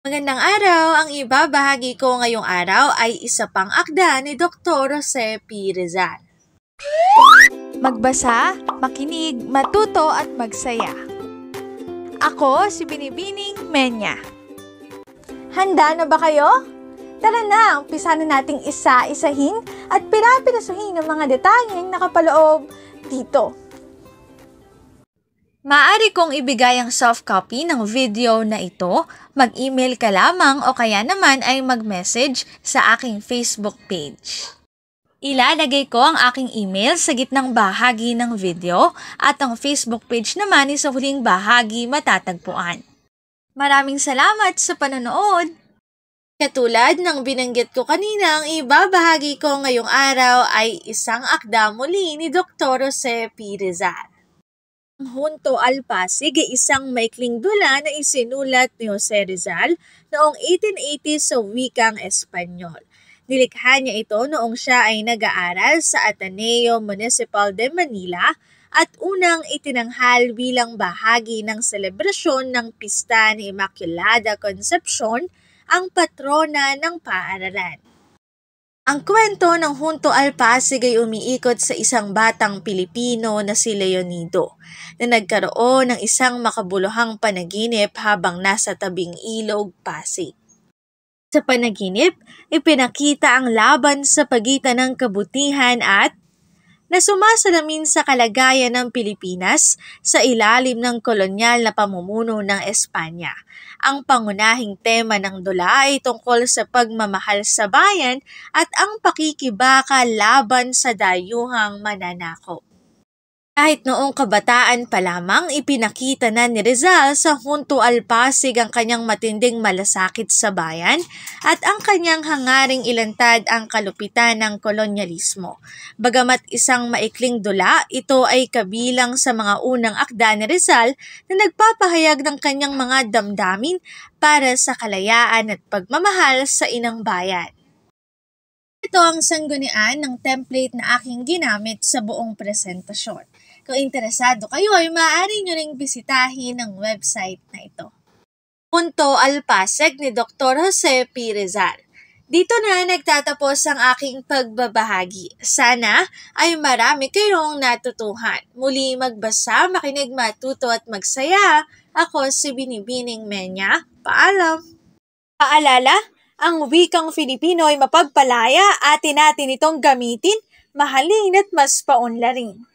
Magandang araw! Ang ibabahagi ko ngayong araw ay isa pang akda ni Dr. Jose P. Rizal. Magbasa, makinig, matuto at magsaya. Ako si Binibining Menya. Handa na ba kayo? Tara na, umpisa na nating isa-isahin at pinapinasuhin ang mga detalyeng nakapaloob dito Maari kong ibigay ang soft copy ng video na ito, mag-email ka lamang o kaya naman ay mag-message sa aking Facebook page. Ilalagay ko ang aking email sa gitnang bahagi ng video at ang Facebook page naman ay sa huling bahagi matatagpuan. Maraming salamat sa panonood! Katulad ng binanggit ko kanina, ang ibabahagi ko ngayong araw ay isang akda muli ni Dr. Jose P. Rizal. Junto Alpasig ay isang maikling dula na isinulat ni Jose Rizal noong 1880 sa wikang Espanyol. Nilikha niya ito noong siya ay nag-aaral sa Ateneo Municipal de Manila at unang itinanghal bilang bahagi ng selebrasyon ng pista ni Immaculada Concepcion, ang patrona ng paaralan. Ang kwento ng Junto Alpasig ay umiikot sa isang batang Pilipino na si Leonido na nagkaroon ng isang makabuluhang panaginip habang nasa tabing ilog Pasig. Sa panaginip, ipinakita ang laban sa pagitan ng kabutihan at na sumasalamin sa kalagayan ng Pilipinas sa ilalim ng kolonyal na pamumuno ng Espanya. Ang pangunahing tema ng dula ay tungkol sa pagmamahal sa bayan at ang pakikibaka laban sa dayuhang mananakop. Kahit noong kabataan pa lamang ipinakita na ni Rizal sa Junto Alpasig ang kanyang matinding malasakit sa bayan at ang kanyang hangaring ilantad ang kalupitan ng kolonyalismo. Bagamat isang maikling dula, ito ay kabilang sa mga unang akda ni Rizal na nagpapahayag ng kanyang mga damdamin para sa kalayaan at pagmamahal sa inang bayan. Ito ang sanggunian ng template na aking ginamit sa buong presentasyon. Kung interesado kayo ay maaari nyo ring bisitahin ang website na ito. Punto Alpaseg ni Dr. Jose P. Rizal. Dito na nagtatapos ang aking pagbabahagi. Sana ay marami kayong natutuhan. Muli magbasa, makinig, matuto at magsaya. Ako si Binibining Menya. Paalam! Paalala, ang wikang Filipino ay mapagpalaya atin natin itong gamitin, mahalin at mas paunlarin.